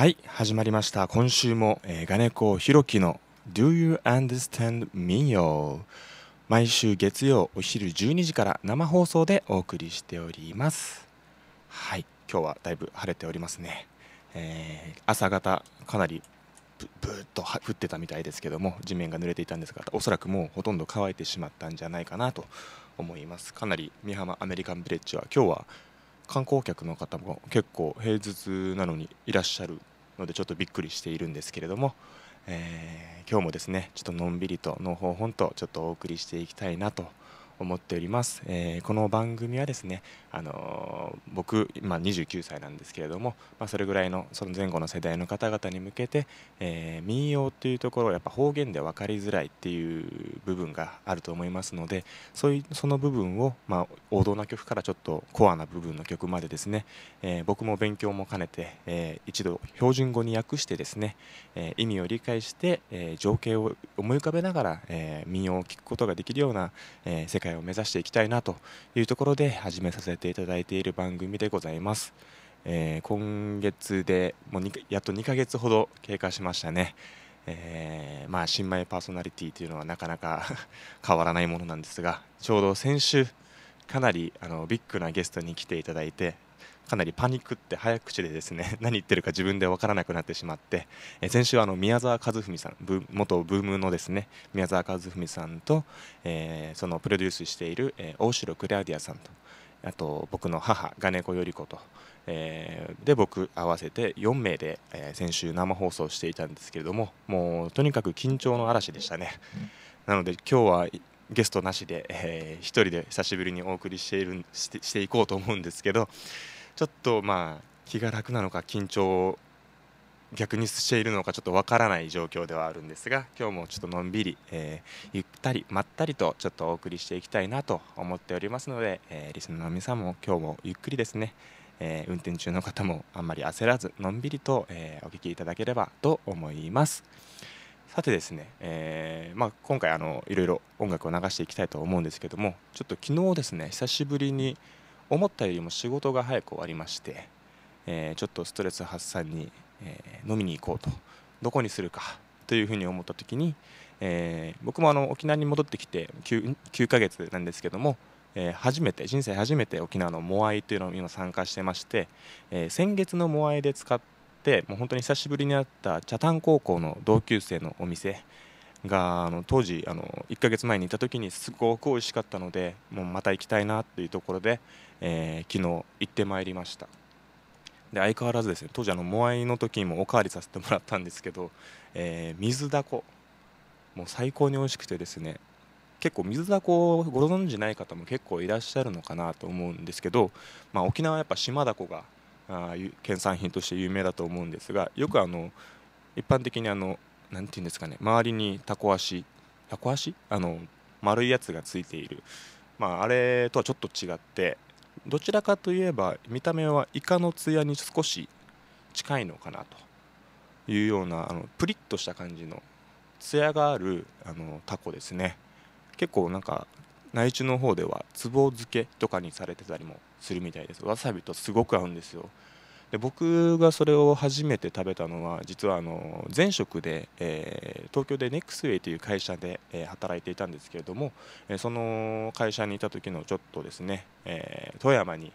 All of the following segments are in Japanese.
はい始まりました今週も、えー、ガネコひろきの Do you understand me y よ毎週月曜お昼12時から生放送でお送りしておりますはい今日はだいぶ晴れておりますね、えー、朝方かなりぶぶっと降ってたみたいですけども地面が濡れていたんですがおそらくもうほとんど乾いてしまったんじゃないかなと思いますかなり美浜アメリカンビレッジは今日は観光客の方も結構平日なのにいらっしゃるのでちょっとびっくりしているんですけれども、えー、今日もですねちょっとのんびりとのほほんとちょっとお送りしていきたいなと思っております、えー、この番組はですね、あのー、僕今29歳なんですけれども、まあ、それぐらいのその前後の世代の方々に向けて、えー、民謡っていうところやっぱ方言で分かりづらいっていう部分があると思いますのでそういうその部分を、まあ、王道な曲からちょっとコアな部分の曲までですね、え僕も勉強も兼ねて、え一度標準語に訳してですね、え意味を理解して、え情景を思い浮かべながら、え民謡を聴くことができるような、え世界会を目指していきたいなというところで始めさせていただいている番組でございます、えー、今月でもうやっと2ヶ月ほど経過しましたね、えー、まあ、新米パーソナリティというのはなかなか 変わらないものなんですがちょうど先週かなりあのビッグなゲストに来ていただいてかなりパニックって早口でですね 何言ってるか自分で分からなくなってしまって、先週あの宮沢和史さん元ブームのですね宮沢和史さんと、そのプロデュースしている、大城クレアディアさんとあと僕の母金子より子と、えー、で僕合わせて4名で、えー、先週生放送していたんですけれどももうとにかく緊張の嵐でしたね。なので今日はゲストなしで、えー、一人で久しぶりにお送りしているしてしていこうと思うんですけどちょっとまあ気が楽なのか緊張を逆にしているのかちょっとわからない状況ではあるんですが今日もちょっとのんびり、えー、ゆったりまったりとちょっとお送りしていきたいなと思っておりますので、えー、リスナーの皆さんも今日もゆっくりですね、えー、運転中の方もあんまり焦らずのんびりと、えお聞きいただければと思いますさてですね、えまあ、今回あのいろいろ音楽を流していきたいと思うんですけどもちょっと昨日ですね久しぶりに思ったよりも仕事が早く終わりまして、えー、ちょっとストレス発散に、えー、飲みに行こうとどこにするかというふうに思った時に、えー、僕もあの沖縄に戻ってきて 9, 9ヶ月なんですけども、えー、初めて人生初めて沖縄のモアイというのを今参加してまして、えー、先月のモアイで使ってもう本当に久しぶりに会った茶谷高校の同級生のお店があの当時あの1ヶ月前にいた時にすごく美味しかったのでもうまた行きたいなというところで、えー、昨日行ってまいりましたで相変わらずですね当時あのモアイの時にもおかわりさせてもらったんですけど、えー、水だこもう最高に美味しくてですね結構水だこをご存じない方も結構いらっしゃるのかなと思うんですけど、まあ、沖縄はやっぱ島だこがあ県産品として有名だと思うんですがよくあの一般的にあのなて言うんですかね周りにタコ足タコ足あの丸いやつがついている、まあ、あれとはちょっと違ってどちらかといえば見た目はイカの艶に少し近いのかなというようなあのプリッとした感じの艶があるあのタコですね結構なんか内地の方ではつぼ漬けとかにされてたりもするみたいですわさびとすごく合うんですよで僕がそれを初めて食べたのは実はあの前職で、えー、東京でネクスウェイという会社で、えー、働いていたんですけれども、えー、その会社にいた時のちょっとですね、え富山に、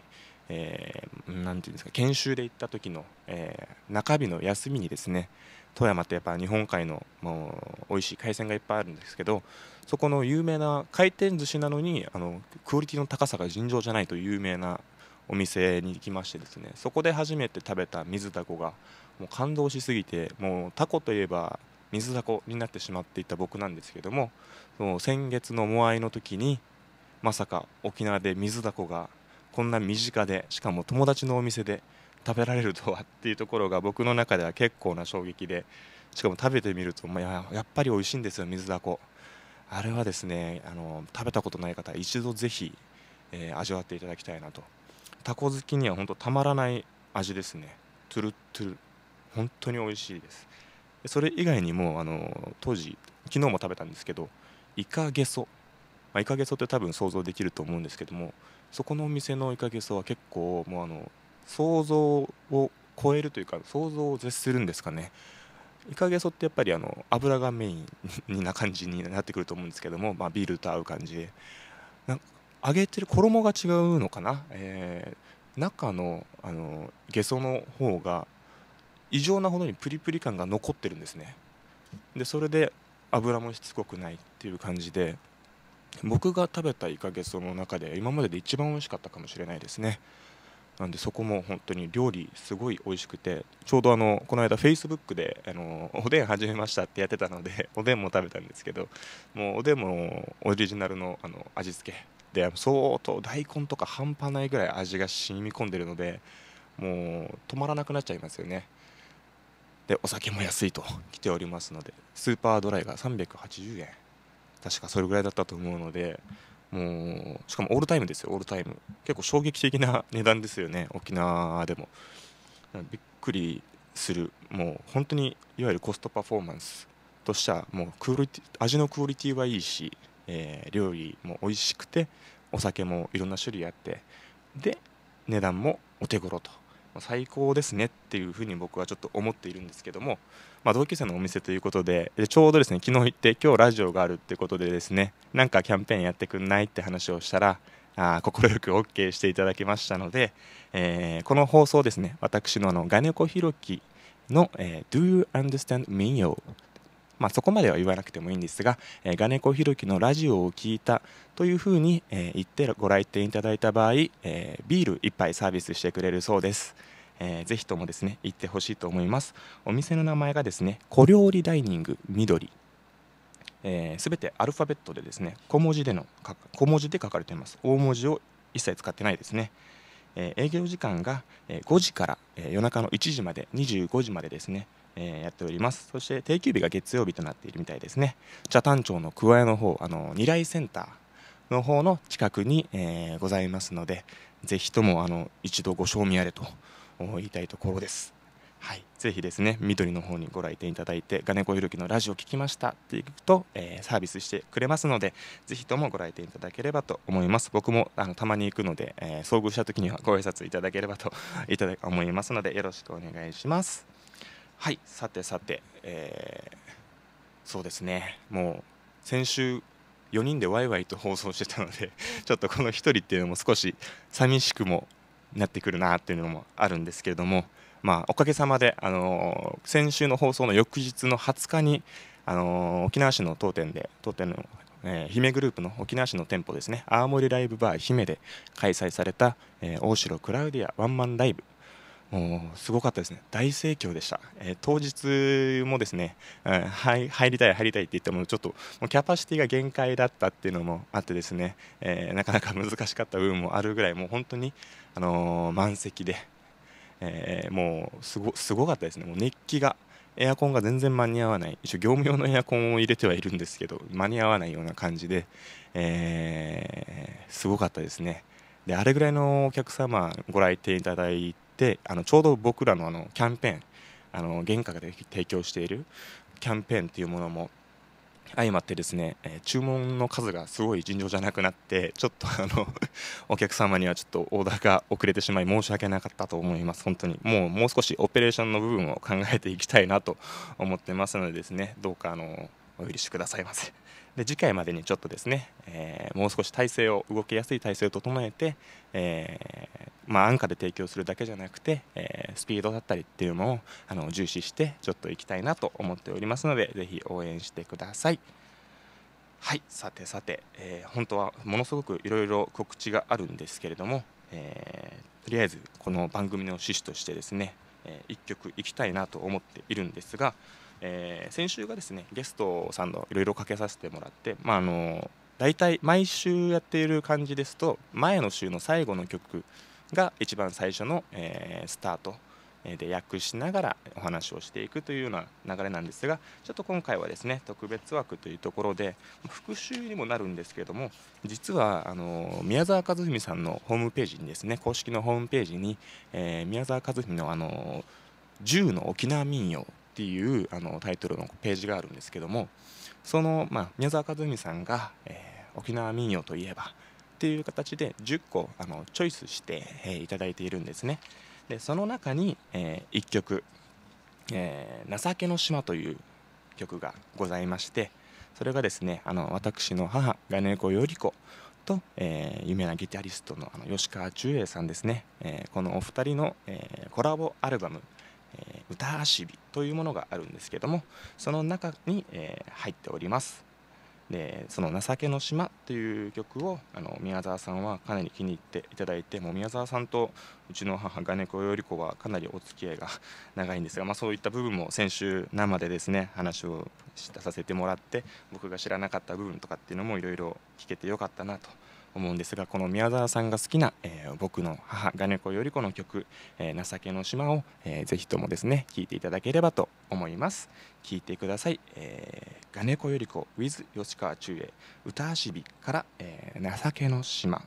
えてうんですか研修で行った時の、え中日の休みにですね富山ってやっぱ日本海のもう美味しい海鮮がいっぱいあるんですけどそこの有名な回転寿司なのにあのクオリティの高さが尋常じゃないと有名なお店に行きましてですねそこで初めて食べた水だこがもう感動しすぎてもうタコといえば水だこになってしまっていた僕なんですけどもその先月のモアイの時にまさか沖縄で水だこがこんな身近でしかも友達のお店で食べられるとはっていうところが僕の中では結構な衝撃でしかも食べてみると、まあ、やっぱり美味しいんですよ水だこあれはですねあの食べたことない方一度ぜひ、えー、味わっていただきたいなとタコ好きには本当たまらない味ですねトゥルトゥル本当に美味しいですそれ以外にもあの当時昨日も食べたんですけどイカゲソ、まあ、イカゲソって多分想像できると思うんですけどもそこのお店のイカゲソは結構もうあの想像を超えるというか想像を絶するんですかねイカゲソってやっぱりあの油がメインな感じになってくると思うんですけども、まあ、ビールと合う感じで揚げてる衣が違うのかな、えー、中のあのゲソの方が異常なほどにプリプリ感が残ってるんですねでそれで油もしつこくないっていう感じで僕が食べたイカゲソの中で今までで一番美味しかったかもしれないですねなんでそこも本当に料理すごい美味しくてちょうどあのこの間フェイスブックであのおでん始めましたってやってたのでおでんも食べたんですけどもうおでんもオリジナルのあの味付けで相当大根とか半端ないぐらい味が染み込んでるのでもう止まらなくなっちゃいますよねでお酒も安いと 来ておりますのでスーパードライが380円確かそれぐらいだったと思うのでもうしかもオールタイムですよオールタイム結構衝撃的な値段ですよね沖縄でもびっくりするもう本当にいわゆるコストパフォーマンスとしてはもうクオリティ味のクオリティはいいしえー、料理も美味しくてお酒もいろんな種類あってで値段もお手頃と最高ですねっていうふうに僕はちょっと思っているんですけども、まあ、同級生のお店ということででちょうどですね昨日行って今日ラジオがあるってことでですねなんかキャンペーンやってくんないって話をしたら快く OK していただきましたので、えー、この放送ですね私のあのガネコヒロキの、えー、Do You Understand Me? をまあ、そこまでは言わなくてもいいんですが、えー、金子ひろきのラジオを聞いたというふうに、えー、言ってご来店いただいた場合、えー、ビール1杯サービスしてくれるそうです。えー、ぜひともですね行ってほしいと思いますお店の名前がですね小料理ダイニング緑えー、てアルファベットでですね小文字での小文字で書かれています大文字を一切使ってないですね、えー、営業時間が5時から夜中の1時まで25時までですねえー、やっておりますそして定休日が月曜日となっているみたいですね茶炭町の桑屋の方あの二来センターの方の近くに、えー、ございますのでぜひともあの一度ご賞味あれと言いたいところですはい、ぜひですね緑の方にご来店いただいて金子ひろきのラジオ聞きましたって聞くと、えー、サービスしてくれますのでぜひともご来店いただければと思います僕もあのたまに行くので、えー、遭遇した時にはご挨拶いただければといただ思いますのでよろしくお願いしますはいさてさて、えー、そうですねもう先週4人でワイワイと放送してたので ちょっとこの1人っていうのも少し寂しくもなってくるなっていうのもあるんですけれども、まあ、おかげさまで、あのー、先週の放送の翌日の20日に、あのー、沖縄市の当店で当店の、えー、姫グループの沖縄市の店舗ですね青森ライブバー姫で開催された、えー、大城クラウディアワンマンライブもうすごかったですね、大盛況でした、えー、当日もですね、うん、入りたい、入りたいって言っても、ちょっともうキャパシティが限界だったっていうのもあって、ですね、えー、なかなか難しかった部分もあるぐらい、もう本当に、あのー、満席で、えもうすごすごかったですね、もう熱気が。エアコンが全然間に合わない一応業務用のエアコンを入れてはいるんですけど間に合わないような感じで、えすごかったですねであれぐらいのお客様ご来店いただいてであのちょうど僕らのあのキャンペーンあの原価で提供しているキャンペーンというものも相まってですね、え注文の数がすごい尋常じゃなくなってちょっとあの お客様にはちょっとオーダーが遅れてしまい申し訳なかったと思います本当にもうもう少しオペレーションの部分を考えていきたいなと思ってますのでですねどうかあのお許しくださいませ。で次回までにちょっとですね、えー、もう少し体制を動きやすい体制を整えて、えー、まあ、安価で提供するだけじゃなくて、えー、スピードだったりっていうのをあの重視してちょっといきたいなと思っておりますのでぜひ応援してください。はいさてさて、え本当はものすごくいろいろ告知があるんですけれども、えとりあえずこの番組の趣旨としてですね、えー、1曲いきたいなと思っているんですがえー、先週がですねゲストさんのいろいろかけさせてもらって、まあ、あの大体毎週やっている感じですと前の週の最後の曲が一番最初の、えー、スタートで訳しながらお話をしていくというような流れなんですがちょっと今回はですね特別枠というところで復習にもなるんですけども実はあの宮沢和史さんのホームページにですね公式のホームページに、えー、宮沢和史のあの「10の沖縄民謡」っていうあのタイトルのページがあるんですけどもその、まあ、宮沢和美さんが、えー、沖縄民謡といえばっていう形で10個あのチョイスして、えー、いただいているんですねでその中に、えー、1曲「えー、情けの島」という曲がございましてそれがですねあの私の母ネコより子と、えー、有名なギタリストのあの吉川中英さんですね、えー、このお二人の、えー、コラボアルバムえー、歌遊びというものがあるんですけどもその中に、えー、入っておりますでその「情けの島」という曲をあの宮沢さんはかなり気に入っていただいてもう宮沢さんとうちの母金子より子はかなりお付き合いが 長いんですが、まあ、そういった部分も先週生でですね話をさせてもらって僕が知らなかった部分とかっていうのもいろいろ聞けてよかったなと思うんですがこの宮沢さんが好きな、えー、僕の母金子より子の曲「えー、情けの島を」えー、ぜひともですね聴いていただければと思います聴いてください、えー、金子より子 with 吉川中英歌遊びから、えー、情けの島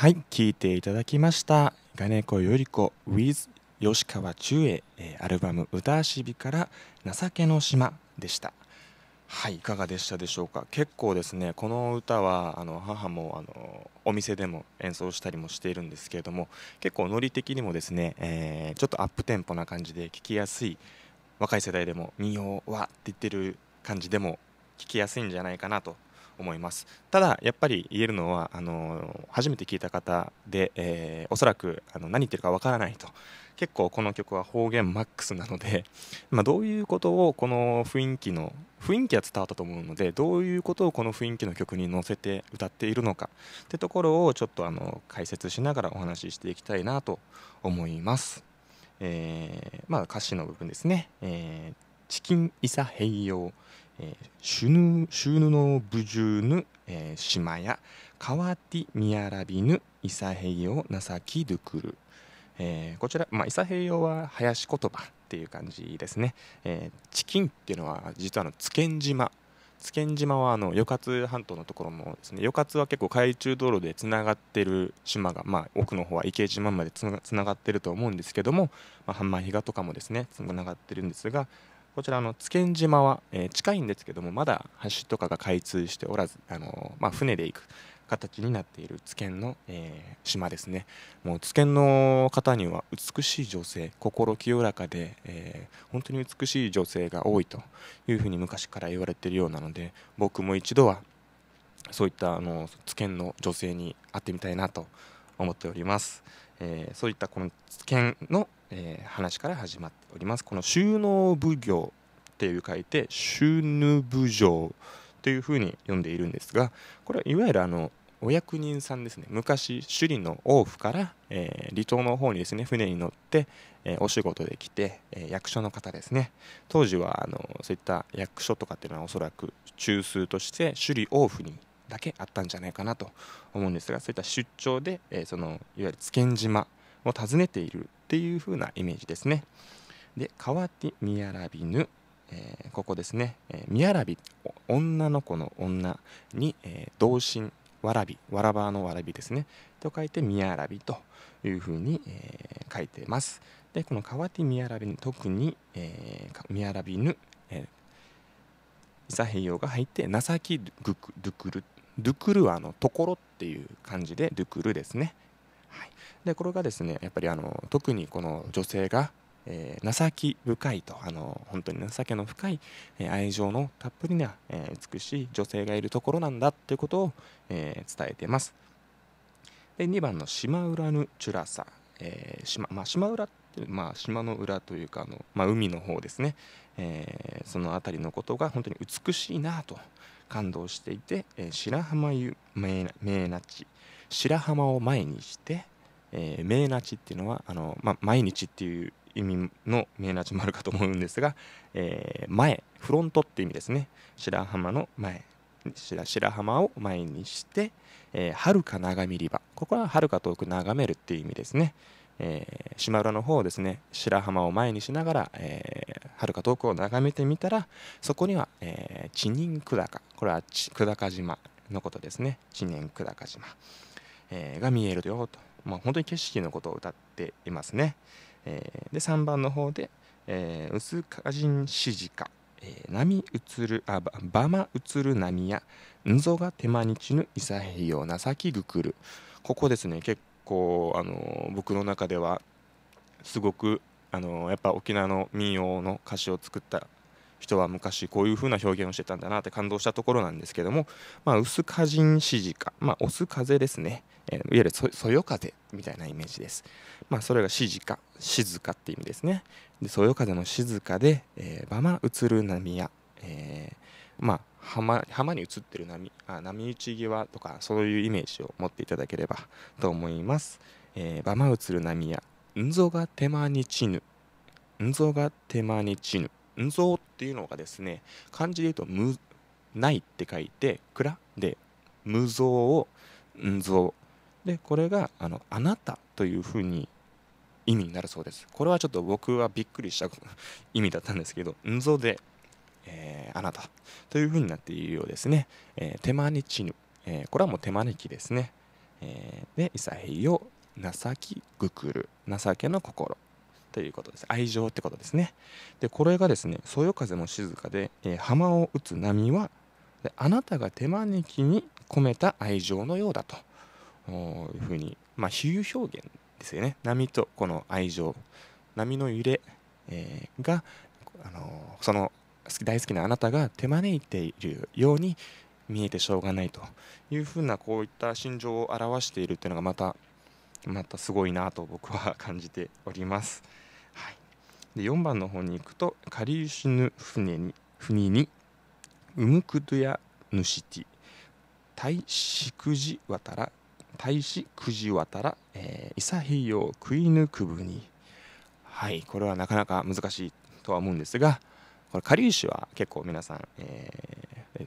はい聞いていただきました金子より子 with 吉川中英アルバム「歌足び」から「情けの島」でしたはいいかがでしたでしょうか結構ですねこの歌はあの母もあのお店でも演奏したりもしているんですけれども結構ノリ的にもですね、えー、ちょっとアップテンポな感じで聴きやすい若い世代でも「民謡は」って言ってる感じでも聴きやすいんじゃないかなと思いますただやっぱり言えるのはあの初めて聞いた方で、えー、おそらくあの何言ってるかわからないと結構この曲は方言マックスなので、まあ、どういうことをこの雰囲気の雰囲気は伝わったと思うのでどういうことをこの雰囲気の曲に乗せて歌っているのかってところをちょっとあの解説しながらお話ししていきたいなと思います、えー、まあ、歌詞の部分ですね、えー、チキンイサヘイヨーえー、シュヌシュヌのブジューヌ、えー、島やカワティミアラビヌイサヘイヨナサキドゥクル、えー、こちら、まあ、イサヘイヨは林言葉っていう感じですね、えー、チキンっていうのは実はあの津堅島津堅島はあの余活半島のところもですね余活は結構海中道路でつながってる島が、まあ、奥の方は池島までつながってると思うんですけども、まあ、ハンマーヒガとかもですねつながってるんですが、こちらの津堅島は、えー、近いんですけどもまだ橋とかが開通しておらず、あのー、まあ、船で行く形になっている津堅の、えー、島ですねもう津堅の方には美しい女性心清らかで、えー、本当に美しい女性が多いというふうに昔から言われているようなので僕も一度はそういったあの津堅の女性に会ってみたいなと思っております、えー、そういったこの津堅の、え話から始まっておりますこの収納奉行っていう書いて収納奉行というふうに読んでいるんですがこれはいわゆるあのお役人さんですね昔首里の王府から、えー、離島の方にですね船に乗って、えー、お仕事で来て、えー、役所の方ですね当時はあのそういった役所とかっていうのはおそらく中枢として首里王府にだけあったんじゃないかなと思うんですがそういった出張で、えそのいわゆる津堅島を訪ねているっていう風なイメージですね。で「わってみやらびぬ」えー、ここですね「みやらび」女の子の女に、えー、同心わらびわらばのわらびですねと書いて「みやらび」というふうに、えー、書いてますでこの「わってみやらびぬ」特に「えみやらびぬ」えー、イサヘイヨが入って「なさきドゥクドゥクル」ドゥクルはあのところっていう感じでドゥクルですね、はい、でこれがですねやっぱりあの特にこの女性がえー、情け深いとあの本当に情けの深い、えー、愛情のたっぷりな、えー、美しい女性がいるところなんだということを、え伝えていますで2番の「島裏のチュラサ」え島まあ、島裏ってまあ、島の裏というかあの、まあ、海の方ですね、えその辺りのことが本当に美しいなと感動していて、え白浜ゆ名那智白浜を前にして、えー、名那智っていうのはあの、まあ、毎日っていう意味の名なじもあるかと思うんですが、えー、前フロントって意味ですね白浜の前白浜を前にしてはる、ー、か長見り場ここははるか遠く眺めるっていう意味ですね、えー、島浦の方ですね白浜を前にしながらはる、ー、か遠くを眺めてみたらそこには、えー、知人久高これは久高島のことですね知念久高島、えー、が見えるよと、まあ、本当に景色のことを歌っていますね、えー、で3番の方で「えー、薄かじんしじか」えー「波映るあばばま映る波や溝が手間にちぬいさへよなさきぐくる」ここですね結構、あの僕の中ではすごく、あのやっぱ沖縄の民謡の歌詞を作った人は昔こういう風な表現をしてたんだなって感動したところなんですけども、まあ、薄かじんしじか、まあ、押す風ですね、えいわゆるそよ風みたいなイメージです。まあ、それが静か、静かって意味ですね。でそよ風の静かで、えー、場間映る波や、えー、まあ、浜浜に映ってる波あ、波打ち際とか、そういうイメージを持っていただければと思います。えー、場間映る波や、んぞが手間に散ぬ。んぞが手間に散ぬ。んぞっていうのがですね、漢字で言うと、む、ないって書いて、くらで、無うを、んぞう。でこれがあの「あなた」というふうに意味になるそうですこれはちょっと僕はびっくりした意味だったんですけど「んぞで」えー、あなた」というふうになっているようですね「えー、手招きぬ」えー、これはもう手招きですね、えー、で「いさへいよ情きぐくる」「情けの心」ということです愛情ってことですねでこれがですね「そよ風も静かで、えー、浜を打つ波はあなたが手招きに込めた愛情のようだ」と。うふうに、まあ、比喩表現ですよね波とこの愛情波の揺れ、えー、が、あのー、その大好きなあなたが手招いているように見えてしょうがないというふうなこういった心情を表しているというのがまたまたすごいなと僕は感じております。はい、で4番の方に行くと「かりゆしぬ船に船にうむくどやぬしティ」「たいしくじわたら大使くじたら、えー、潔いを食いぬくぶにはいこれはなかなか難しいとは思うんですがこれりゆしは結構皆さん、えー、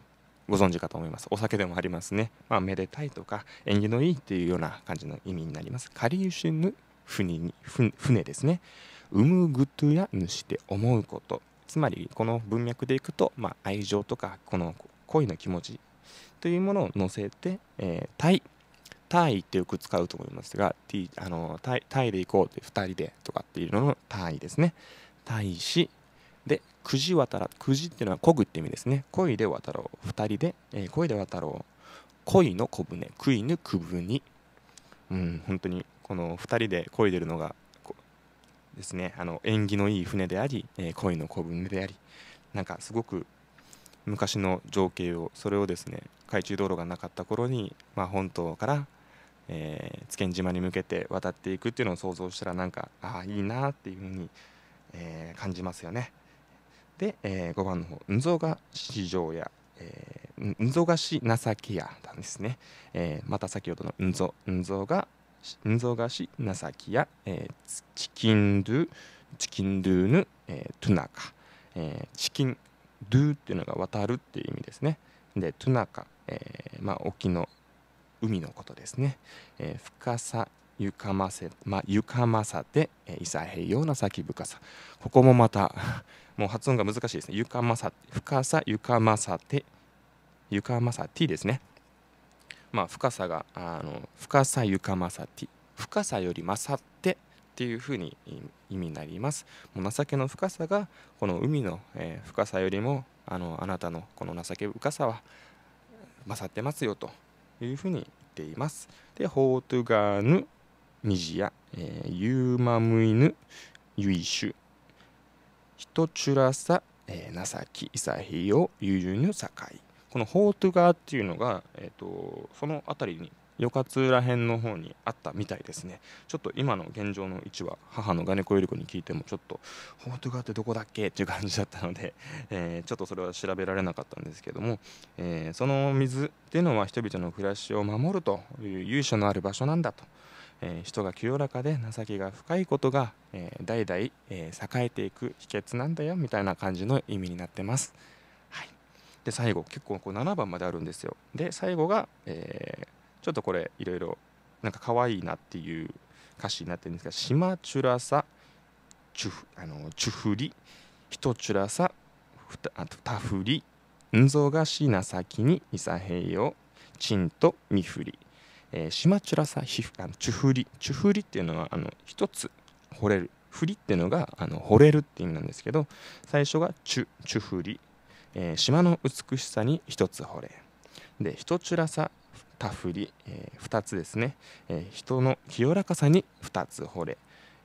ご存知かと思いますお酒でもありますね、まあ、めでたいとか縁起のいいっていうような感じの意味になりますりゆしぬ船に船ですね産むぐとやぬして思うことつまりこの文脈でいくと、まあ、愛情とかこの恋の気持ちというものを乗せて、えー、単位ってよく使うと思いますが、t、あの単位で行こうって2人でとかっていうのの単位ですね。対し、で、くじ渡ら、くじっていうのはこぐって意味ですね。恋で渡ろう。2人で、えー、恋で渡ろう。恋の小舟、食いぬくぶに。うん、本当にこの2人で漕いでるのがですね、あの縁起のいい船であり、えー、恋の小舟であり、なんかすごく昔の情景をそれをですね海中道路がなかった頃に、まあ、本島からえー、津堅島に向けて渡っていくっていうのを想像したらなんかああいいなっていうふうに、えー、感じますよね。で、えー、5番の方「んぞが市場や」えー「んぞがし情けや」なんですね、えー、また先ほどの「んぞ」「んぞがんぞがし情けや」えー「チキンドゥ」「チキンドゥヌ」えー「トゥナカ」えー「チキンドゥ」っていうのが渡るっていう意味ですね。で「トゥナカ」えーまあ、沖の海のことですね、えー、深さ床ませ、まあ、床かまさで、えー、伊佐ような先深さここもまた もう発音が難しいですね床かまさ深さ床かまさて床かまさてですねまあ深さがあの深さ床かまさて深さより勝ってっていうふうに意味になりますもう情けの深さがこの海の、えー、深さよりもあのあなたのこの情け深さは勝ってますよというふうに言っています。で、ホートガーヌ、ミジヤ、えー、ユーマムイヌ、ユイシュ、ヒトチュラサ、えー、ナサキ、イサヒヨ、ユユヌ、サカイ。このホートガーっていうのが、えーとその辺りに横活ら辺の方にあったみたいですねちょっと今の現状の位置は母の金子百リ子に聞いてもちょっと本当があってどこだっけっていう感じだったので、えー、ちょっとそれは調べられなかったんですけども、えー、その水っていうのは人々の暮らしを守るという由緒のある場所なんだと。えー、人が清らかで情けが深いことが、え代々、え栄えていく秘訣なんだよみたいな感じの意味になってます。はい、で最後結構こう7番まであるんですよ。で最後が、えーちょっとこれいろいろなんか可愛いなっていう歌詞になってるんですが「しまちゅらさちゅあのちゅふりひとちゅらさふたあとたふりんぞがしなさきにいさへいよちんとみふり」えー「しまちゅらさひあのちゅふり」「ちゅふり」っていうのはあの一つ惚れる「ふり」っていうのがあの惚れるっていう意味なんですけど最初が「ちゅ」「ちゅふり」えー「島の美しさに一つ惚れ」で「ひとちゅらさたふり、えー、2つですね、えー、人の清らかさに2つ惚れ、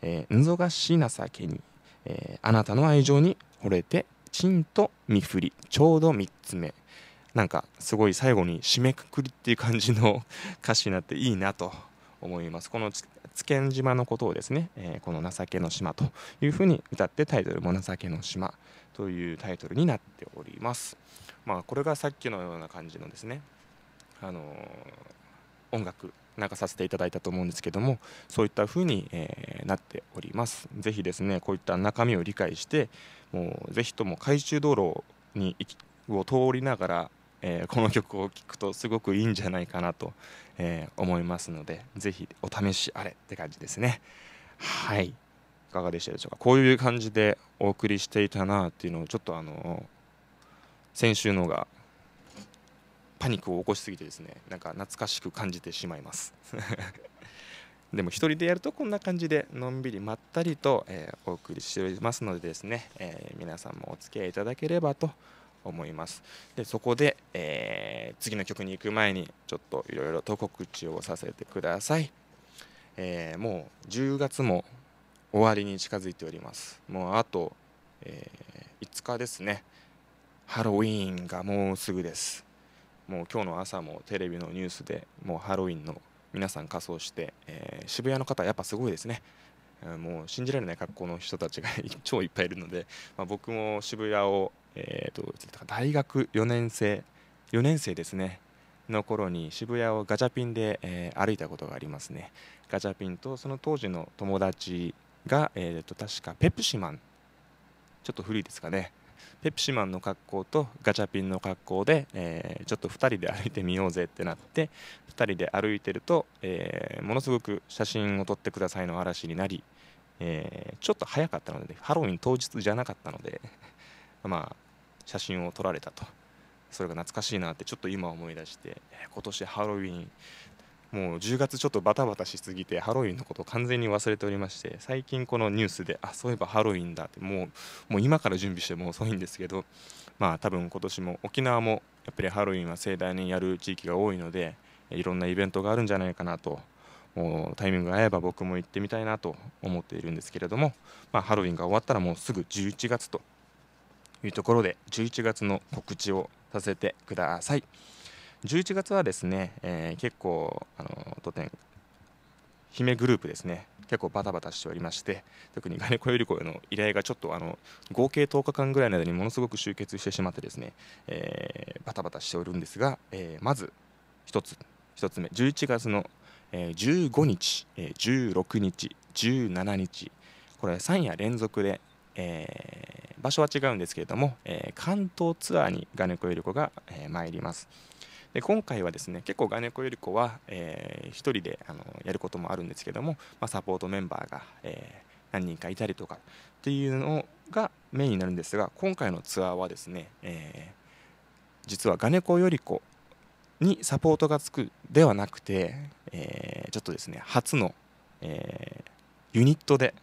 えー、んぞがしなさけに、えー、あなたの愛情に惚れてちんと見振りちょうど3つ目なんかすごい最後に締めくくりっていう感じの 歌詞になっていいなと思いますこの津堅島のことをですね、えー、この「情けの島」というふうに歌ってタイトルも「情けの島」というタイトルになっておりますまあこれがさっきのような感じのですねあの音楽流させていただいたと思うんですけどもそういった風に、えー、なっておりますぜひですねこういった中身を理解してもうぜひとも海中道路にを通りながら、えー、この曲を聴くとすごくいいんじゃないかなと、えー、思いますのでぜひお試しあれって感じですねはいいかがでしたでしょうかこういう感じでお送りしていたなっていうのをちょっとあの先週のがパニックを起こしすぎてですねなんか懐かしく感じてしまいます でも1人でやるとこんな感じでのんびりまったりと、えー、お送りしておりますのでですね、えー、皆さんもお付き合いいただければと思いますでそこで、えー、次の曲に行く前にちょっといろいろと告知をさせてください、えもう10月も終わりに近づいておりますもうあと、え5日ですねハロウィーンがもうすぐですもう今日の朝もテレビのニュースでもうハロウィンの皆さん仮装して、えー、渋谷の方やっぱすごいですねもう信じられない格好の人たちが超 いっぱいいるので、まあ、僕も渋谷を、えーと、大学4年生4年生ですねの頃に渋谷をガチャピンで、えー、歩いたことがありますねガチャピンとその当時の友達が、えーと確かペプシマンちょっと古いですかねペプシマンの格好とガチャピンの格好で、えー、ちょっと2人で歩いてみようぜってなって2人で歩いてると、えー、ものすごく写真を撮ってくださいの嵐になり、えー、ちょっと早かったのでハロウィン当日じゃなかったので まあ写真を撮られたとそれが懐かしいなってちょっと今思い出して今年ハロウィンもう10月ちょっとバタバタしすぎてハロウィンのことを完全に忘れておりまして最近このニュースであそういえばハロウィンだってもうもう今から準備しても遅いんですけどまあ多分今年も沖縄もやっぱりハロウィンは盛大にやる地域が多いのでいろんなイベントがあるんじゃないかなともうタイミングが合えば僕も行ってみたいなと思っているんですけれども、まあ、ハロウィンが終わったらもうすぐ11月というところで11月の告知をさせてください。11月はですね、えー、結構あの当店姫グループですね結構バタバタしておりまして特に金子より子への依頼がちょっとあの合計10日間ぐらいの間にものすごく集結してしまってですね、えー、バタバタしておるんですが、えー、まず1つ1つ目11月の、えー、15日、えー、16日17日これ3夜連続で、えー、場所は違うんですけれども、え関東ツアーに金子より子が、え参ります。で今回はですね結構ガネコより子は、えー、1人であのやることもあるんですけども、まあ、サポートメンバーが、えー、何人かいたりとかっていうのがメインになるんですが今回のツアーはですね、えー、実はガネコより子にサポートがつくではなくて、えー、ちょっとですね初の、えー、ユニットで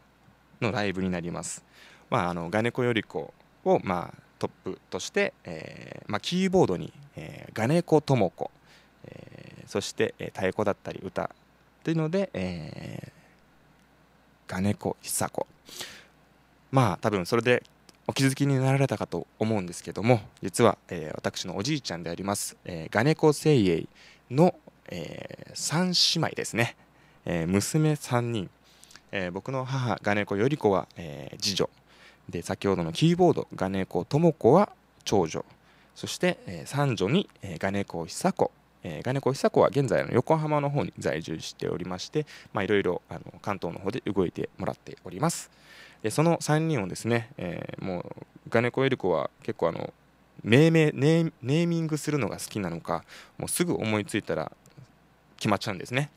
のライブになります。まあ、あのガネコより子を、まあ、トップとして、えーまあ、キーボードにえー、ガネコトモコ、えー、そして、えー、太鼓だったり歌というので、えー、ガネコ久子まあ多分それでお気づきになられたかと思うんですけども実は、えー、私のおじいちゃんであります、えー、ガネコセイエイの、えー、3姉妹ですね、えー、娘3人、えー、僕の母ガネコより子は、えー、次女で先ほどのキーボードガネコとも子は長女そして、え三女に、え金子久子えー、金子久子は現在の横浜の方に在住しておりまして、いろいろ関東の方で動いてもらっております。その3人をですね、えー、もう金子エリコは結構あの命名ネーミングするのが好きなのかもうすぐ思いついたら決まっちゃうんですね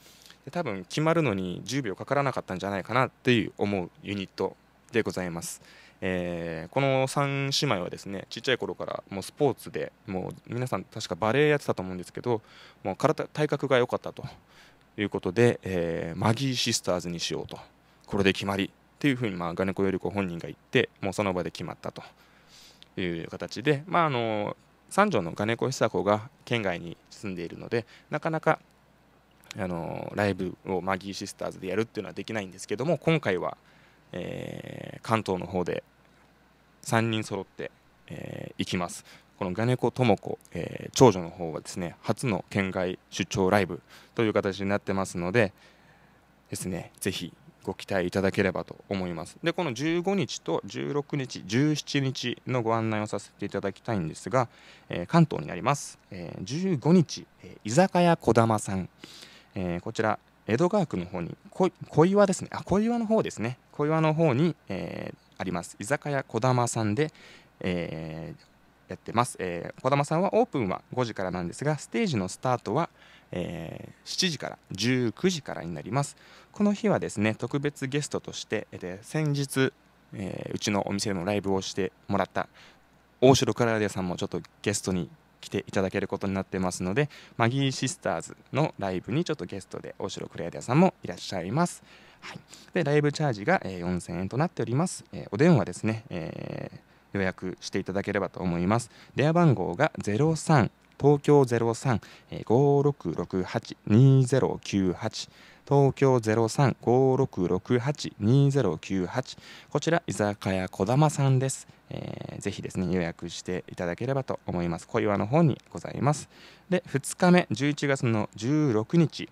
で多分決まるのに10秒かからなかったんじゃないかなという思うユニットでございます。えー、この3姉妹はですねちっちゃい頃からもうスポーツでもう皆さん確かバレエやってたと思うんですけどもう体体格が良かったということで、えー、マギーシスターズにしようとこれで決まりっていうふうに、まあ、金子より子本人が言ってもうその場で決まったという形で、まあ、あの三女の金子久子が県外に住んでいるのでなかなかあのライブをマギーシスターズでやるっていうのはできないんですけども今回は。えー、関東の方で3人揃って、えー、行きますこの金子智子、えー、長女の方はですね初の県外出張ライブという形になってますのでですねぜひご期待いただければと思いますでこの15日と16日17日のご案内をさせていただきたいんですが、えー、関東になります、えー、15日、え居酒屋こだまさん、えこちら江戸川区の方に小岩ですねあ小岩の方ですね小岩の方に、えー、あります居酒屋こだまさんで、えー、やってます、えー、小玉さんはオープンは5時からなんですがステージのスタートは、え7時から19時からになりますこの日はですね特別ゲストとして、え先日、えうちのお店でもライブをしてもらった大城クララデさんもちょっとゲストに来ていただけることになってますのでマギーシスターズのライブにちょっとゲストで大城クレアデアさんもいらっしゃいます。はい、でライブチャージが、えー、4000円となっております。えー、お電話ですね、えー、予約していただければと思います。電話番号が03東京0356682098東京0356682098こちら居酒屋こだまさんです、えー、ぜひですね予約していただければと思います小岩の方にございますで2日目11月の16日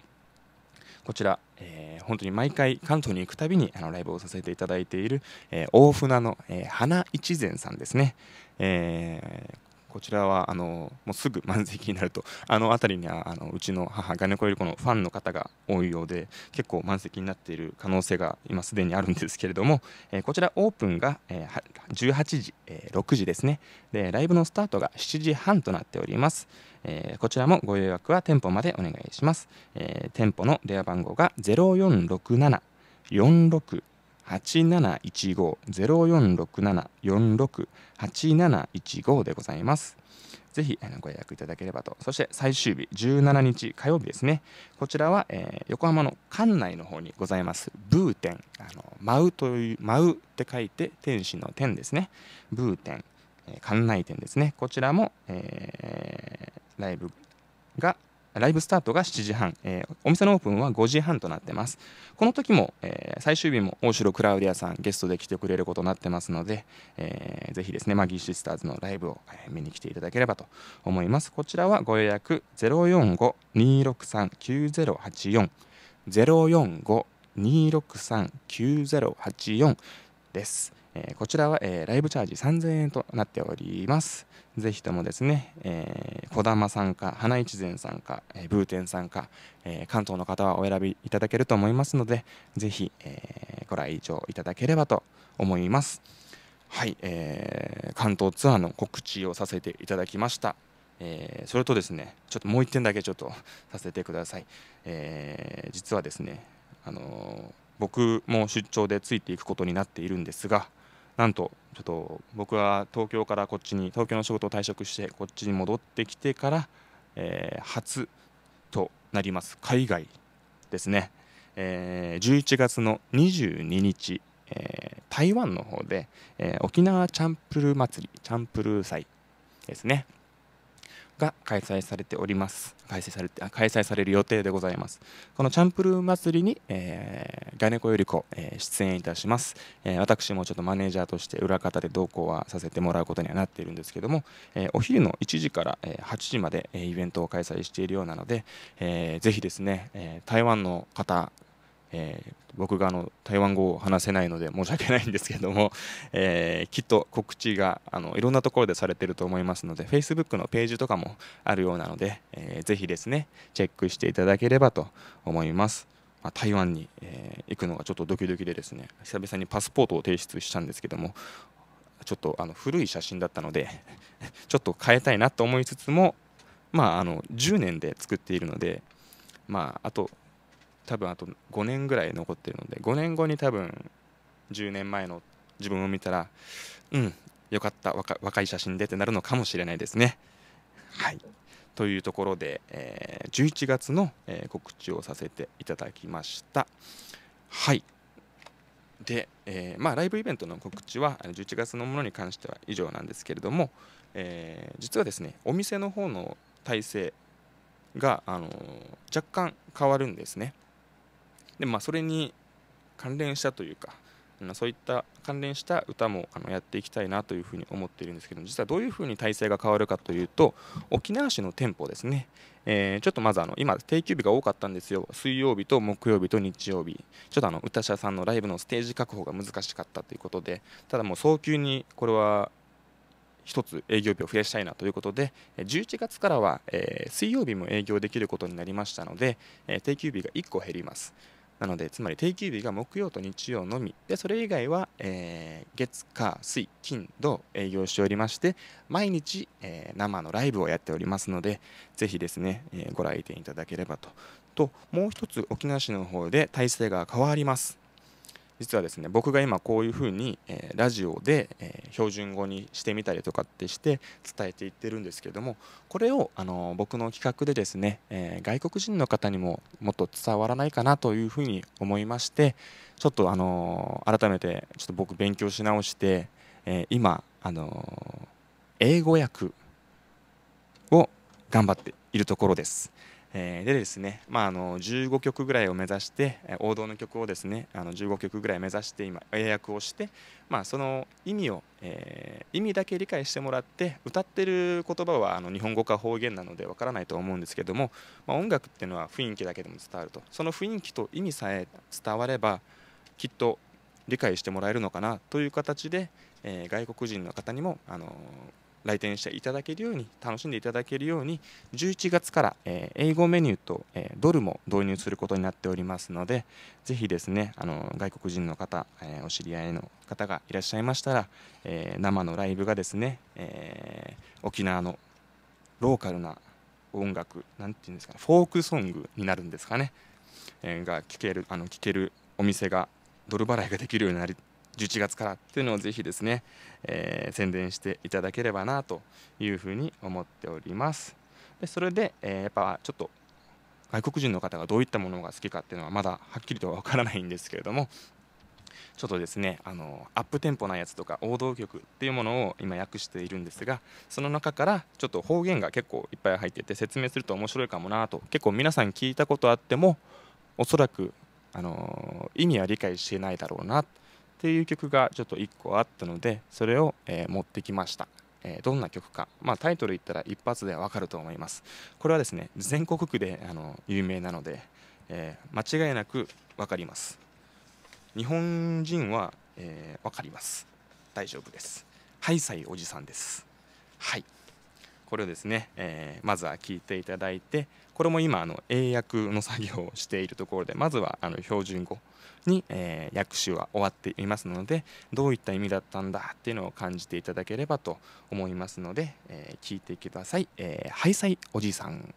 こちら、えー、本当に毎回関東に行くたびにあのライブをさせていただいている、えー、大船の、えー、花一善さんですね、えー、こちらはあのもうすぐ 満席になるとあの辺りにはあのうちの母ガネコよりこのファンの方が多いようで結構満席になっている可能性が今すでにあるんですけれども、えー、こちらオープンが、えー、18時、えー、6時ですねでライブのスタートが7時半となっております、えー、こちらもご予約は店舗までお願いします、えー、店舗の電話番号が0467 46 8715-0467-468715でございます。ぜひご予約いただければと。そして最終日、17日火曜日ですね。こちらは、えー、横浜の館内の方にございます、ブーン。あの、舞うという、舞うって書いて、天使の天ですね。ブーテン。館内店ですね。こちらも、えー、ライブがライブスタートが7時半、えー、お店のオープンは5時半となってます。この時も、えー、最終日も大城クラウディアさんゲストで来てくれることになってますので、えー、ぜひですね、マギーシスターズのライブを、見に来ていただければと思います。こちらはご予約045-263-9084 045-263-9084です。えこちらは、えライブチャージ3000円となっております。ぜひともですね、えだま玉さんか、花一善さんか、えブーテンさんか、え関東の方はお選びいただけると思いますので、ぜひ、えご来場いただければと思います。はい、えー、関東ツアーの告知をさせていただきました。えー、それとですね、ちょっともう1点だけちょっとさせてください。えー、実はですね、あの僕も出張でついていくことになっているんですが、なんとちょっと僕は東京からこっちに東京の仕事を退職してこっちに戻ってきてから、えー、初となります海外ですね、えー、11月の22日、えー、台湾の方で、え沖縄チャンプル祭りチャンプル祭ですねが開催されております開催されて開催される予定でございますこのチャンプルー祭りに、えー、ガネコより子、えー、出演いたします、えー、私もちょっとマネージャーとして裏方で同行はさせてもらうことにはなっているんですけども、えー、お昼の1時から、え8時まで、イベントを開催しているようなので、えー、ぜひですね、えー、台湾の方えー、僕があの台湾語を話せないので申し訳ないんですけども、えー、きっと告知があのいろんなところでされてると思いますので Facebook のページとかもあるようなので、えー、ぜひですねチェックしていただければと思います。まあ、台湾に、えー、行くのがちょっとドキドキでですね久々にパスポートを提出したんですけどもちょっとあの古い写真だったので ちょっと変えたいなと思いつつもまああの10年で作っているのでまああと多分あと5年ぐらい残ってるので5年後に多分10年前の自分を見たらうんよかった若い写真でってなるのかもしれないですね。はいというところで、えー、11月の、え告知をさせていただきました。はいで、えー、まあ、ライブイベントの告知は11月のものに関しては以上なんですけれども、えー、実はですねお店の方の体制が、あの若干変わるんですね。で、まあ、それに関連したというかそういった関連した歌もあのやっていきたいなというふうに思っているんですけど実はどういうふうに体制が変わるかというと沖縄市の店舗ですね、えー、ちょっとまずあの今定休日が多かったんですよ水曜日と木曜日と日曜日ちょっとあの歌者さんのライブのステージ確保が難しかったということでただもう早急にこれは1つ営業日を増やしたいなということで11月からは、え水曜日も営業できることになりましたので、え定休日が1個減りますなので、つまり定休日が木曜と日曜のみ。で、それ以外は、えー、月、火、水、金、土営業しておりまして、毎日、えー、生のライブをやっておりますので、ぜひですね、えー、ご来店いただければと。と、もう一つ沖縄市の方で体制が変わります。実はですね僕が今こういうふうに、えー、ラジオで、えー、標準語にしてみたりとかってして伝えていってるんですけどもこれをあの僕の企画でですね、えー、外国人の方にももっと伝わらないかなというふうに思いましてちょっとあの改めてちょっと僕勉強し直して、え今あの英語訳を頑張っているところです。えー、でですね、まあ、あの15曲ぐらいを目指して王道の曲をですねあの15曲ぐらい目指して今英訳をして、まあ、その意味を、えー、意味だけ理解してもらって歌ってる言葉はあの日本語か方言なのでわからないと思うんですけども、まあ、音楽っていうのは雰囲気だけでも伝わるとその雰囲気と意味さえ伝わればきっと理解してもらえるのかなという形で、えー、外国人の方にもあのー来店していただけるように楽しんでいただけるように11月から、え英語メニューと、えドルも導入することになっておりますのでぜひですねあの外国人の方、えお知り合いの方がいらっしゃいましたら、え生のライブがですね、え沖縄のローカルな音楽なんて言うんですかねフォークソングになるんですかね、えが聴けるあのけるお店がドル払いができるようになり11月からというのをぜひですね、えー、宣伝していただければなというふうに思っておりますでそれで、えー、やっぱちょっと外国人の方がどういったものが好きかっていうのはまだはっきりとは分からないんですけれどもちょっとですねあのアップテンポなやつとか王道曲っていうものを今訳しているんですがその中からちょっと方言が結構いっぱい入ってて説明すると面白いかもなと結構皆さん聞いたことあってもおそらくあの意味は理解してないだろうなとっていう曲がちょっと1個あったのでそれを、え持ってきました、えどんな曲か、まあ、タイトル言ったら一発ではわかると思いますこれはですね全国区であの有名なので、えー、間違いなく分かります日本人は、えー、分かります大丈夫ですハイサイおじさんですはいこれをですね、えー、まずは聞いていただいてこれも今あの英訳の作業をしているところでまずはあの標準語に、えー、訳詞は終わっていますのでどういった意味だったんだっていうのを感じていただければと思いますので、えー、聞いてください、えー、ハイサイおじさん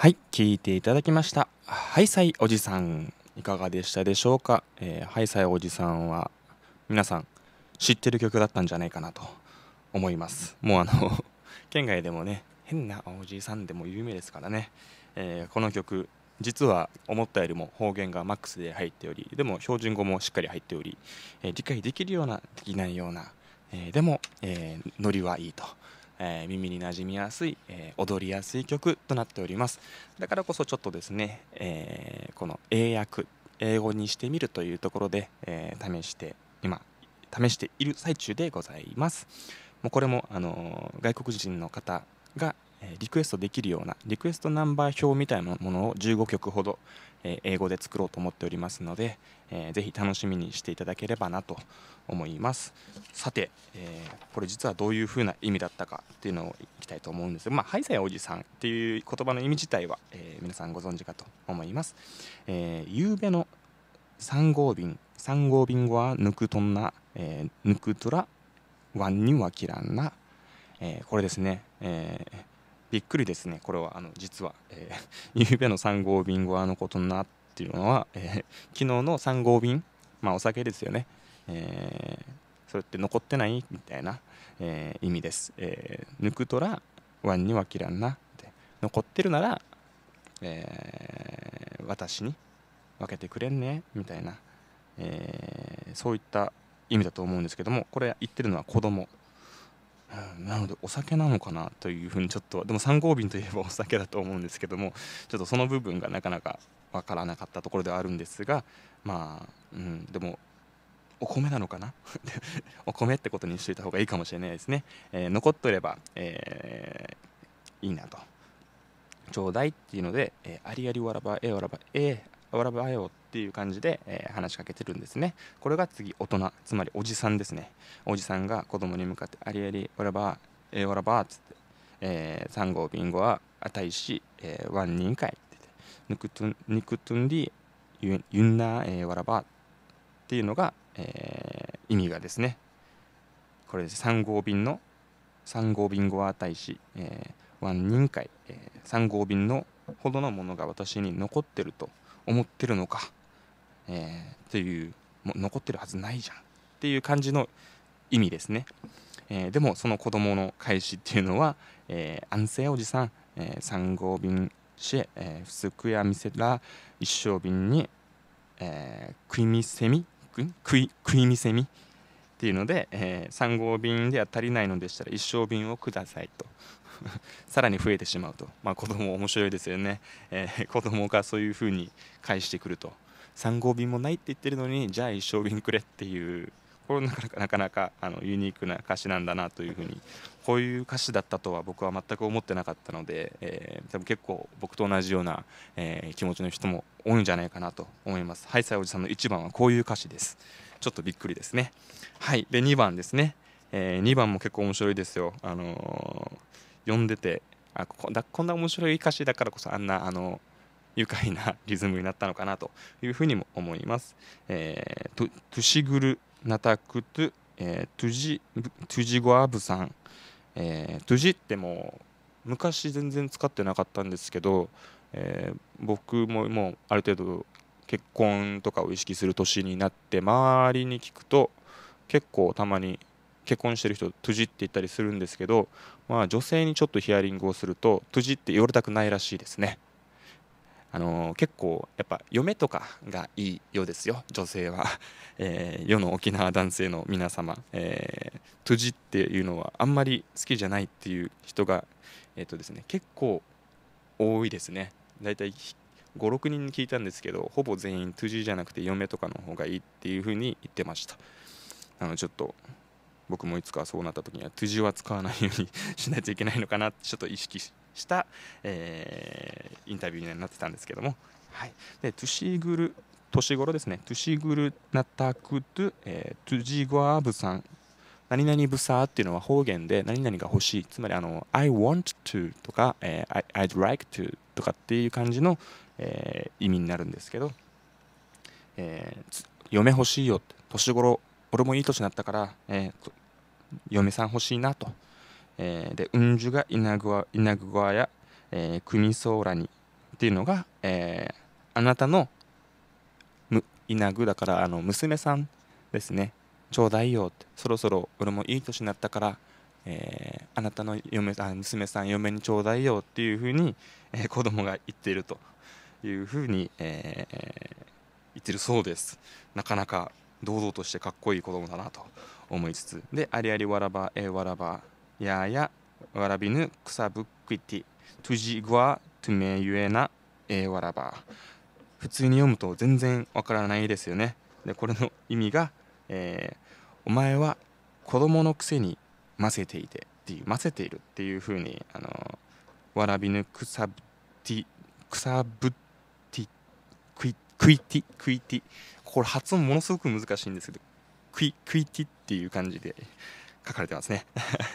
はい聞いていただきましたハイサイおじさんいかがでしたでしょうか、えー、ハイサイおじさんは皆さん知ってる曲だったんじゃないかなと思いますもうあの 県外でもね変なおじさんでも有名ですからね、えー、この曲実は思ったよりも方言がマックスで入っておりでも標準語もしっかり入っており、えー、理解できるようなできないような、えー、でも、えー、ノリはいいとえー、耳に馴染みやすい、えー、踊りやすい曲となっておりますだからこそちょっとですね、えー、この英訳英語にしてみるというところで、え試して今試している最中でございますもうこれも、あの外国人の方がリクエストできるようなリクエストナンバー表みたいなものを15曲ほど英語で作ろうと思っておりますのでぜひ楽しみにしていただければなと思いますさてこれ実はどういうふうな意味だったかっていうのをいきたいと思うんですが、まあ、ハイサイおじさんっていう言葉の意味自体は皆さんご存知かと思います夕べの3号便3号便は抜くとんな抜くとらわんにわきらんなこれですね、えーびっくりですねこれはあの実は、えー、べの3号瓶はあのことなっていうのは、えー、昨日の3号便まあお酒ですよね、えー、それって残ってないみたいな、えー、意味です、えー、抜くとらワンには切らんなって残ってるなら、えー、私に分けてくれんねみたいな、えー、そういった意味だと思うんですけどもこれ言ってるのは子供うん、なのでお酒なのかなというふうにちょっとでも参合瓶といえばお酒だと思うんですけどもちょっとその部分がなかなか分からなかったところではあるんですがまあ、うん、でもお米なのかな お米ってことにしといた方がいいかもしれないですね、えー、残っとれば、えー、いいなとちょうだいっていうので、えー、ありありわらばえわらばえわらばえをっていう感じで、え話しかけてるんですねこれが次大人つまりおじさんですねおじさんが子供に向かって「ありありおらばえー、おらば」っつって「えー、3号ビンゴはあたいし、えー、ワン人会」って言って「ぬくとんにくとんりゆゆんな、えー、わらば」っていうのが、えー、意味がですねこれです3号便の3号便語はあたいし、えー、ワン人会、えー、3号便のほどのものが私に残ってると思ってるのかえー、というも残ってるはずないじゃんっていう感じの意味ですね、えー、でもその子供の返しっていうのは、えー、安静おじさん、えー、3合瓶し、えー、不足や店ら一升瓶に、えー、食い見せみ食い食い見せみっていうので、えー、3合瓶では足りないのでしたら一升瓶をくださいと さらに増えてしまうと、まあ、子供面白いですよね、えー、子供がそういうふうに返してくると。3号便もないって言ってるのにじゃあ一生便くれっていうこれなかなかなかなかあのユニークな歌詞なんだなというふうにこういう歌詞だったとは僕は全く思ってなかったので、えー、多分結構僕と同じような、えー、気持ちの人も多いんじゃないかなと思います。はい、さいおじさんの1番はこういう歌詞です。ちょっとびっくりですね。はい、で2番ですね。えー、2番も結構面白いですよ。あのー、読んでてあここだこんな面白い歌詞だからこそあんなあの愉快なリズムになったのかなというふうにも思います。えー、トゥシグル・ナタクトゥ、えー、トゥジトゥジゴアブさん、えー、トゥジってもう昔全然使ってなかったんですけど、えー、僕ももうある程度結婚とかを意識する年になって周りに聞くと結構たまに結婚してる人トゥジって言ったりするんですけど、まあ、女性にちょっとヒアリングをするとトゥジって言われたくないらしいですね。あの結構やっぱ嫁とかがいいようですよ女性は、えー、世の沖縄男性の皆様、えー、トゥジっていうのはあんまり好きじゃないっていう人が、えーとですね、結構多いですねだいたい56人に聞いたんですけどほぼ全員トゥジじゃなくて嫁とかの方がいいっていう風に言ってましたあのちょっと僕もいつかそうなった時にはトゥジは使わないように しないといけないのかなってちょっと意識してした、えー、インタビューになってたんですけども、はい、でトゥシーグル年頃ですねトゥシーグルナタクトゥ、えー、トゥジーゴアブさん何々ブサーっていうのは方言で何々が欲しいつまりあの I want to とか、えー、I'd like to とかっていう感じの、えー、意味になるんですけど、えー、嫁欲しいよって年頃俺もいい年になったから、えー、嫁さん欲しいなとえー、でウンジュが稲ナグワや、えー、クミソーラニっていうのが、えー、あなたのむイナだからあの娘さんですねちょうだいよってそろそろ俺もいい年になったから、えー、あなたの嫁あ娘さん嫁にちょうだいよっていうふうに、えー、子供が言っているというふうに、えー、言ってるそうですなかなか堂々としてかっこいい子供だなと思いつつでありありわらばえー、わらばややわらびぬくさぶっくいて、とじぐわとめゆえなえわらば。普通に読むと全然わからないですよね。で、これの意味が、えー、お前は子供のくせにませていてっていう、ませているっていうふうに、あの、わらびぬくさぶって、くさぶって、くい、くいて、くいて、これ発音ものすごく難しいんですけど、クイ、クイティっていう感じで書かれてますね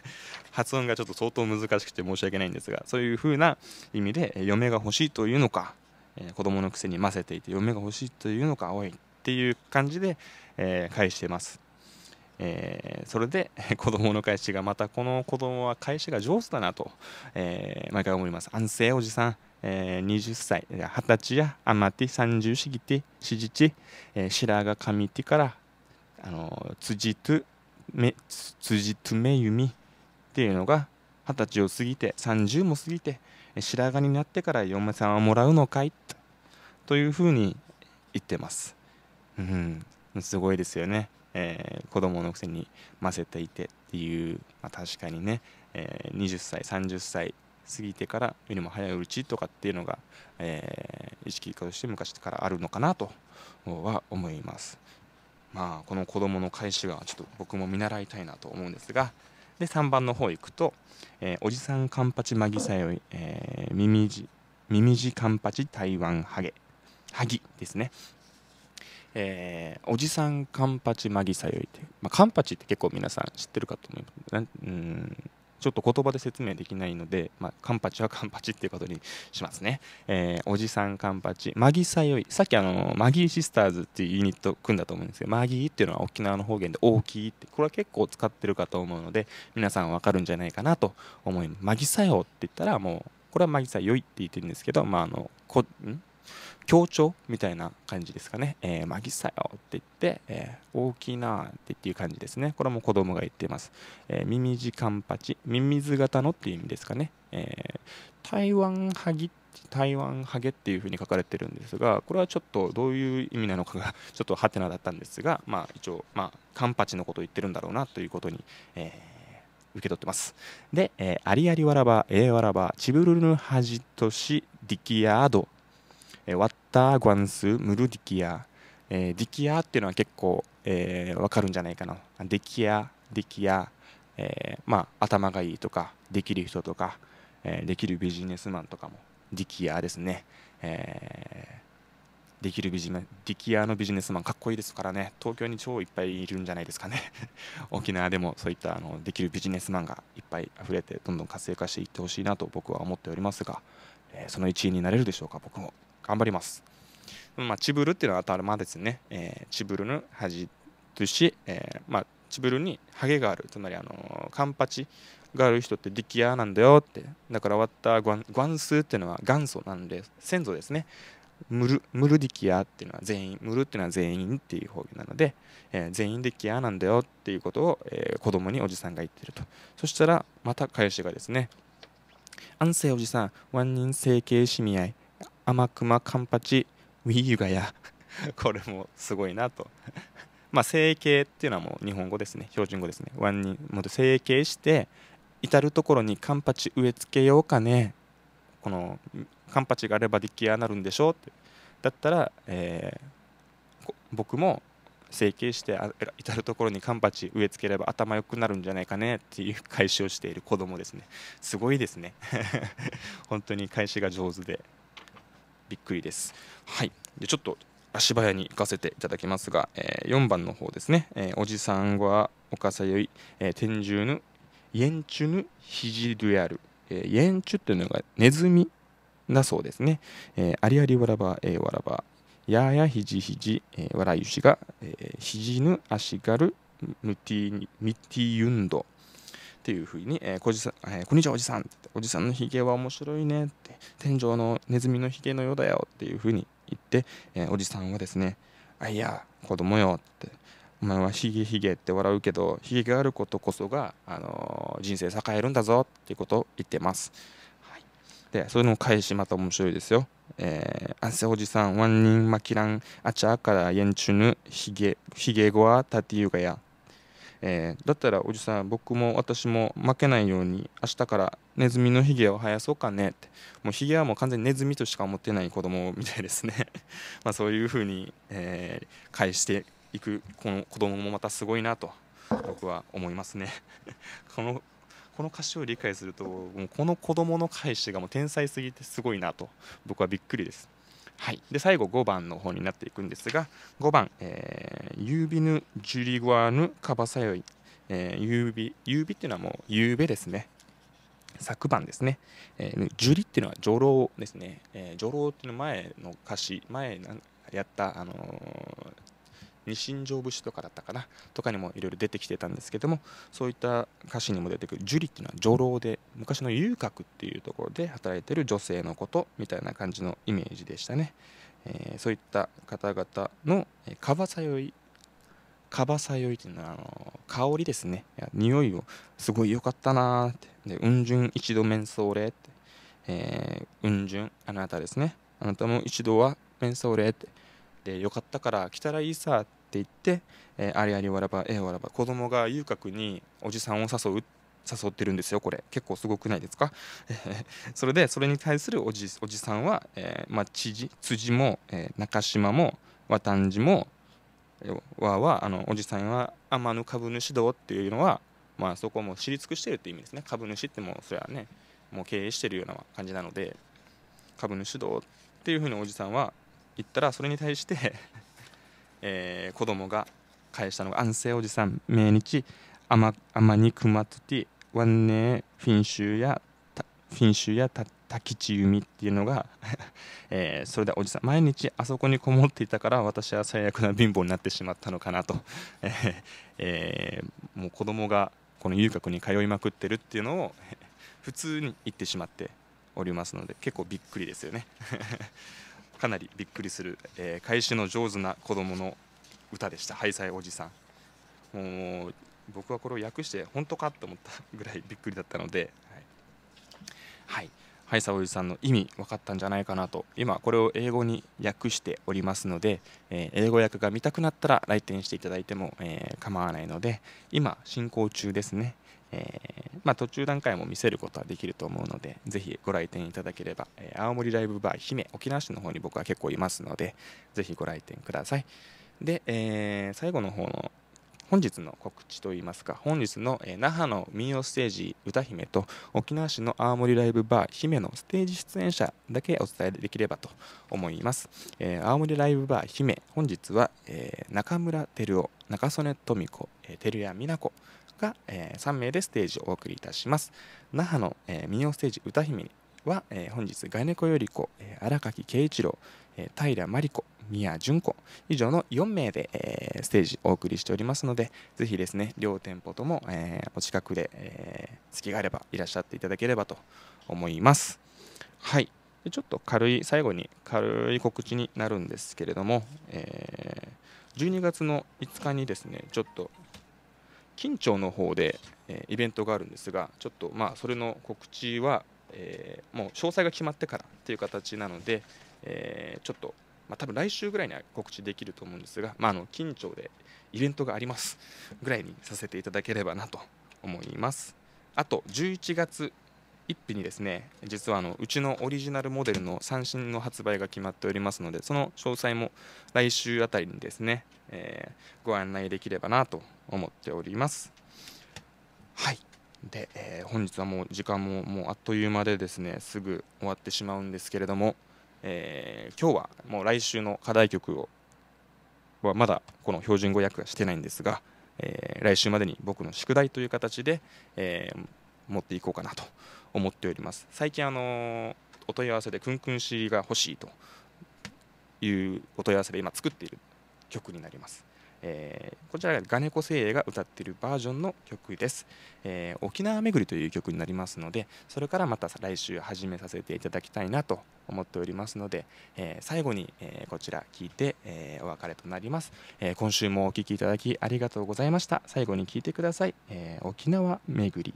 発音がちょっと相当難しくて申し訳ないんですがそういうふうな意味で嫁が欲しいというのか、えー、子供のくせに混ぜていて嫁が欲しいというのかおいっていう感じで、えー、返してます、えー、それで 子供の返しがまたこの子供は返しが上手だなと、え毎回思います安静おじさんえー、20歳、20歳やあまて30過ぎて、四時ち、えー、白髪髪てから、あの、辻と、め辻留弓っていうのが二十歳を過ぎて30も過ぎて白髪になってから嫁さんはもらうのかいというふうに言ってます。うん、すごいですよね。えー、子供のくせに混ぜていてっていう、まあ、確かにね、えー、20歳30歳過ぎてからよりも早いうちとかっていうのが、えー、意識化として昔からあるのかなとは思います。まあ、この子どもの返しはちょっと僕も見習いたいなと思うんですがで3番の方行くと、えー、おじさんカンパチマギサヨイ、えー、ミミジミミジカンパチ台湾ハゲハギですね、えー、おじさんカンパチマギサヨイって、まあ、カンパチって結構皆さん知ってるかと思いますうんちょっと言葉で説明できないので、まあ、カンパチはカンパチっていうことにしますね。えー、おじさんカンパチ、マギサヨイ。さっきあの、マギーシスターズっていうユニット組んだと思うんですけど、マギーっていうのは沖縄の方言で大きいって、これは結構使ってるかと思うので、皆さんわかるんじゃないかなと思います。マギサヨって言ったらもう、これはマギサヨイって言ってるんですけど、まあ、あの、こん協調みたいな感じですかね。えー、マギサよって言って、えー、大きなってっていう感じですね。これも子供が言ってます。えー、ミミジカンパチ、ミミズ型のっていう意味ですかね。えー、台湾ハギ台湾ハゲっていうふうに書かれてるんですが、これはちょっとどういう意味なのかが ちょっとハテナだったんですが、まあ一応、まあ、カンパチのことを言ってるんだろうなということに、えー受け取ってます。で、えー、ありありわらば、ええわらば、ちぶるぬはじとし、ディキアードえワッターグワンスムルディキア、えー、ディキアっていうのは結構、えー、分かるんじゃないかなデキアデキア、えー、まあ頭がいいとかできる人とか、えー、できるビジネスマンとかもディキアですね、えー、できるビジネディキアのビジネスマンかっこいいですからね東京に超いっぱいいるんじゃないですかね 沖縄でもそういったあのできるビジネスマンがいっぱい溢れてどんどん活性化していってほしいなと僕は思っておりますが、えー、その一員になれるでしょうか僕も。頑張ります。まあ、チブルっていうのは頭ですね。えー、チブルの端すし、えー、まあ、チブルにハゲがある。つまり、あのー、カンパチがある人ってディキアなんだよって。だから、終わったグワンスっていうのは元祖なんで、先祖ですね。ムルムルディキアっていうのは全員、ムルっていうのは全員っていう方言なので、えー、全員ディキアなんだよっていうことを、えー、子供におじさんが言ってると。そしたら、また返しがですね、安静おじさん、万人整形しみ合い。天熊カンパチウィユガヤ これもすごいなと まあ整形っていうのはもう日本語ですね標準語ですねワンにも整形して至る所にカンパチ植え付けようかねこのカンパチがあれば出来上がるんでしょってだったら、えー、僕も整形して至る所にカンパチ植え付ければ頭良くなるんじゃないかねっていう返しをしている子供ですねすごいですね 本当に返しが上手でびっくりです。はい、でちょっと足早に行かせていただきますが、えー、4番の方ですね、えー、おじさんはおかさよい、えー、天獣ぬ、イエンチュヌヒジルヤえー、イエっていうのがネズミだそうですね、えー、ありありわらば、えー、わらば、やーやひじひじ、えー、わらゆしが、えー、ひじぬあしがる、ムティミティユンド、っていうふうに、えー、こじさえー、こんにちはおじさんおじさんのひげは面白いねって天井のネズミのひげのようだよっていうふうに言って、えー、おじさんはですねあいや子供よってお前はひげひげって笑うけどひげがあることこそが、あの人生栄えるんだぞっていうことを言ってます、でそういうのを返しまた面白いですよえー、汗おじさん、ワンニンマキラン、アチャーからエンチュヌ、ヒゲ、ヒゲゴア、タティユガヤ。えー、だったらおじさん僕も私も負けないように明日からネズミのひげを生やそうかねってもうヒゲはもう完全にネズミとしか思ってない子供みたいですね まあそういうふうに、えー、返していくこの子供もまたすごいなと僕は思いますね このこの歌詞を理解するともうこの子供の返しがもう天才すぎてすごいなと僕はびっくりですはい、で最後5番の方になっていくんですが5番、えー、ユービヌ・ジュリゴアヌ・カバサヨイ、えー、ユービユービっていうのはもうゆうべですね昨晩ですね、えー、ジュリっていうのは女郎ですね、えー、女郎っていうの前の歌詞前やった、あのー、神庄節とかだったかなとかにもいろいろ出てきてたんですけどもそういった歌詞にも出てくる樹里っていうのは女郎で昔の遊郭っていうところで働いてる女性のことみたいな感じのイメージでしたね、えー、そういった方々の「かばさよい」かばさよいっていうのはあの香りですね匂いをすごい良かったなーってでうんじゅん一度面相礼って、えー、うんじゅんあなたですねあなたも一度は面相礼ってでよかったから来たらいいさって言って、えー、あれありわらばええわらば子供が遊郭におじさんを誘う誘ってるんですよこれ結構すごくないですか それでそれに対するおじおじさんは、えーまあ、知辻も、えー、中島も和んじもわはあのおじさんは天の株主道っていうのは、まあ、そこも知り尽くしてるって意味ですね株主ってもうそれはねもう経営してるような感じなので株主道っていうふうにおじさんは言ったらそれに対して えー、子供が返したのが「安静おじさん命日あまにくまつてワンネフィンシュやフィンシュやたキチユミっていうのが えー、それでおじさん毎日あそこにこもっていたから私は最悪な貧乏になってしまったのかなと、えー、もう子供がこの遊郭に通いまくってるっていうのを普通に言ってしまっておりますので結構びっくりですよねかなりびっくりする、えー、返しの上手な子供の歌でした「ハイサイおじさん」もう僕はこれを訳して本当かと思ったぐらいびっくりだったので、はい、はい、ハイサイおじさんの意味分かったんじゃないかなと今これを英語に訳しておりますので、えー、英語訳が見たくなったら来店していただいても、えー、構わないので今進行中ですねえー、まあ、途中段階も見せることはできると思うので、ぜひご来店いただければ、えー、青森ライブバー姫、沖縄市の方に僕は結構いますので、ぜひご来店ください。で、えー、最後の方の本日の告知といいますか、本日の、え那覇の民謡ステージ歌姫と沖縄市の青森ライブバー姫のステージ出演者だけお伝えできればと思います。えー、青森ライブバー姫、本日は、えー、中村照夫、中曽根富子、え照屋美奈子、が、えー、3名でステージをお送りいたします那覇の、えー、民謡ステージ歌姫は、えー、本日ガネコより子、えー、荒垣圭一郎、えー、平真理子宮純子以上の4名で、えー、ステージお送りしておりますのでぜひですね両店舗とも、えー、お近くで、えー、隙があればいらっしゃっていただければと思いますはいでちょっと軽い最後に軽い告知になるんですけれども、えー、12月の5日にですねちょっと近町の方で、えイベントがあるんですがちょっとまあそれの告知は、えもう詳細が決まってからという形なので、えちょっと、まあ、多分来週ぐらいには告知できると思うんですが、まあ、あの近町でイベントがありますぐらいにさせていただければなと思います。あと11月一日にですね実はあのうちのオリジナルモデルの三振の発売が決まっておりますのでその詳細も来週あたりにですね、えー、ご案内できればなと思っておりますはいで、えー、本日はもう時間ももうあっという間でですねすぐ終わってしまうんですけれども、えー、今日はもう来週の課題曲をはまだこの標準語訳はしてないんですが、え来週までに僕の宿題という形で、え持っていこうかなと思っております最近あのお問い合わせでクンクンし d が欲しいというお問い合わせで今作っている曲になります、えー、こちらがガネコ精鋭が歌っているバージョンの曲です、えー、沖縄巡りという曲になりますのでそれからまた来週始めさせていただきたいなと思っておりますので、えー、最後に、えこちら聴いて、えお別れとなります、え今週もお聴きいただきありがとうございました最後に聞いてください、え沖縄巡り